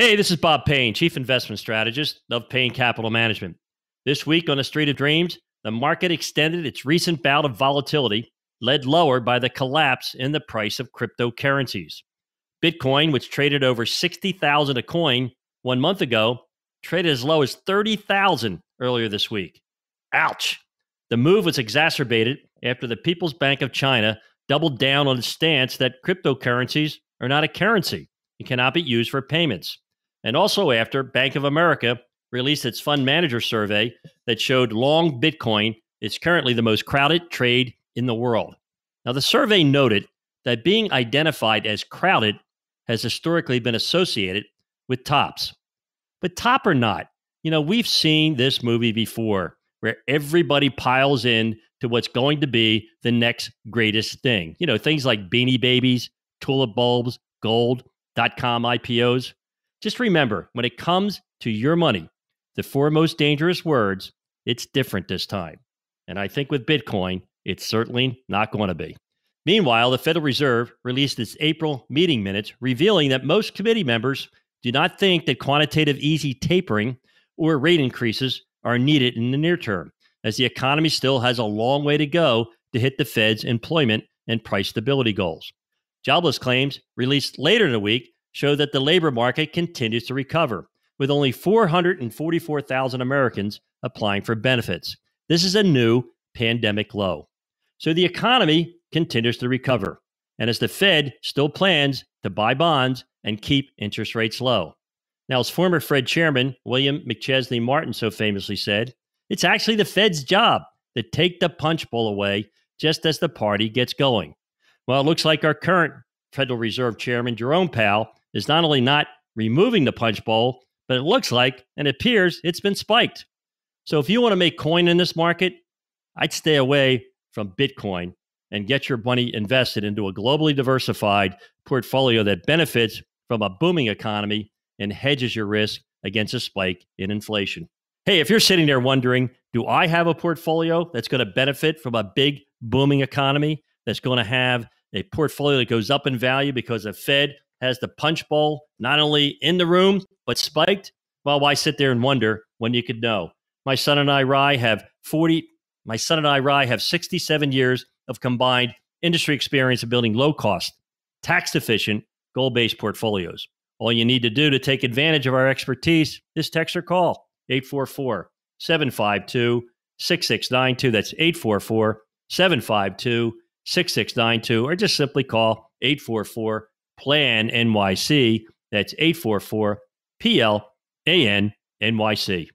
Hey, this is Bob Payne, Chief Investment Strategist of Payne Capital Management. This week on the Street of Dreams, the market extended its recent bout of volatility, led lower by the collapse in the price of cryptocurrencies. Bitcoin, which traded over 60,000 a coin one month ago, traded as low as 30,000 earlier this week. Ouch. The move was exacerbated after the People's Bank of China doubled down on its stance that cryptocurrencies are not a currency and cannot be used for payments and also after Bank of America released its fund manager survey that showed long Bitcoin is currently the most crowded trade in the world. Now, the survey noted that being identified as crowded has historically been associated with tops. But top or not, you know, we've seen this movie before where everybody piles in to what's going to be the next greatest thing. You know, things like beanie babies, tulip bulbs, gold, dot com IPOs. Just remember when it comes to your money, the four most dangerous words, it's different this time. And I think with Bitcoin, it's certainly not going to be. Meanwhile, the Federal Reserve released its April meeting minutes, revealing that most committee members do not think that quantitative easy tapering or rate increases are needed in the near term, as the economy still has a long way to go to hit the Fed's employment and price stability goals. Jobless claims released later in the week show that the labor market continues to recover, with only 444,000 Americans applying for benefits. This is a new pandemic low. So the economy continues to recover. And as the Fed still plans to buy bonds and keep interest rates low. Now, as former Fed chairman William McChesney Martin so famously said, it's actually the Fed's job to take the punch bowl away just as the party gets going. Well, it looks like our current Federal Reserve Chairman Jerome Powell is not only not removing the punch bowl, but it looks like and appears it's been spiked. So if you want to make coin in this market, I'd stay away from Bitcoin and get your money invested into a globally diversified portfolio that benefits from a booming economy and hedges your risk against a spike in inflation. Hey, if you're sitting there wondering, do I have a portfolio that's going to benefit from a big booming economy that's going to have a portfolio that goes up in value because of Fed has the punch bowl not only in the room, but spiked? Well, why sit there and wonder when you could know? My son and I, Rye, have 40, my son and I, Rye, have 67 years of combined industry experience of building low cost, tax efficient, goal based portfolios. All you need to do to take advantage of our expertise is text or call 844 752 6692. That's 844 752 6692, or just simply call 844 plan NYC. That's 844 PL AN NYC.